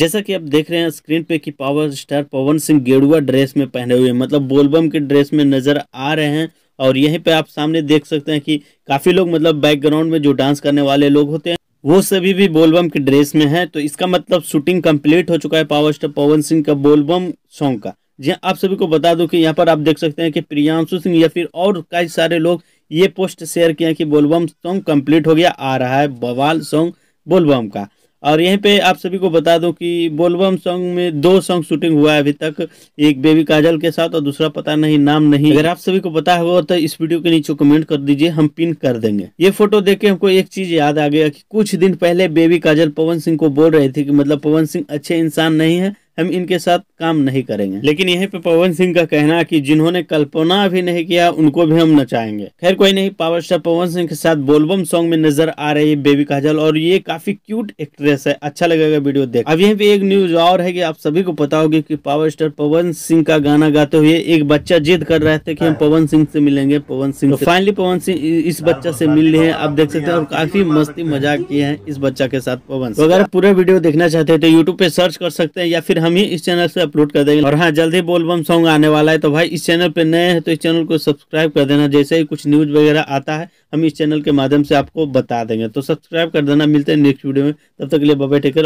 जैसा कि आप देख रहे हैं स्क्रीन पे कि पावर स्टार पवन सिंह गेड़ुआ ड्रेस में पहने हुए मतलब बोलबम के ड्रेस में नजर आ रहे हैं और यहीं पे आप सामने देख सकते हैं कि काफी लोग मतलब बैकग्राउंड में जो डांस करने वाले लोग होते हैं वो सभी भी बोलबम के ड्रेस में हैं तो इसका मतलब शूटिंग कंप्लीट हो चुका है पावर स्टार पवन सिंह का बोलबम सॉन्ग का जी हाँ, आप सभी को बता दूं कि यहाँ पर आप देख सकते हैं कि प्रियांशु सिंह या फिर और कई सारे लोग ये पोस्ट शेयर किए कि बोलबम सॉन्ग कंप्लीट हो गया आ रहा है बवाल सॉन्ग बोलबम का और यहीं पे आप सभी को बता दूं कि बोलबम सॉन्ग में दो सॉन्ग शूटिंग हुआ है अभी तक एक बेबी काजल के साथ और दूसरा पता नहीं नाम नहीं अगर आप सभी को पता होगा तो इस वीडियो के नीचे कमेंट कर दीजिए हम पिन कर देंगे ये फोटो देख के हमको एक चीज याद आ गया कि कुछ दिन पहले बेबी काजल पवन सिंह को बोल रहे थे कि मतलब पवन सिंह अच्छे इंसान नहीं है हम इनके साथ काम नहीं करेंगे लेकिन यही पे पवन सिंह का कहना कि जिन्होंने कल्पना भी नहीं किया उनको भी हम नचाएंगे खैर कोई नहीं पावर स्टार पवन सिंह के साथ बोलबम सॉन्ग में नजर आ रही है बेबी काजल और ये काफी क्यूट एक्ट्रेस है अच्छा लगेगा वीडियो देख अब यहाँ पे एक न्यूज और है की आप सभी को पता होगी की पावर स्टार पवन सिंह का गाना गाते हुए एक बच्चा जिद कर रहे थे की हम पवन सिंह से मिलेंगे पवन सिंह फाइनली तो पवन सिंह इस बच्चा से मिल रहे हैं आप देख सकते हैं और काफी मस्ती मजाक किए हैं इस बच्चा के साथ पवन तो अगर पूरा वीडियो देखना चाहते हैं तो यूट्यूब पे सर्च कर सकते हैं या फिर हम ही इस चैनल से अपलोड कर देंगे और हाँ जल्दी बोलबम सॉन्ग आने वाला है तो भाई इस चैनल पे नए हैं तो इस चैनल को सब्सक्राइब कर देना जैसे ही कुछ न्यूज वगैरह आता है हम इस चैनल के माध्यम से आपको बता देंगे तो सब्सक्राइब कर देना मिलते हैं नेक्स्ट वीडियो में तब तक के लिए बबे टेकर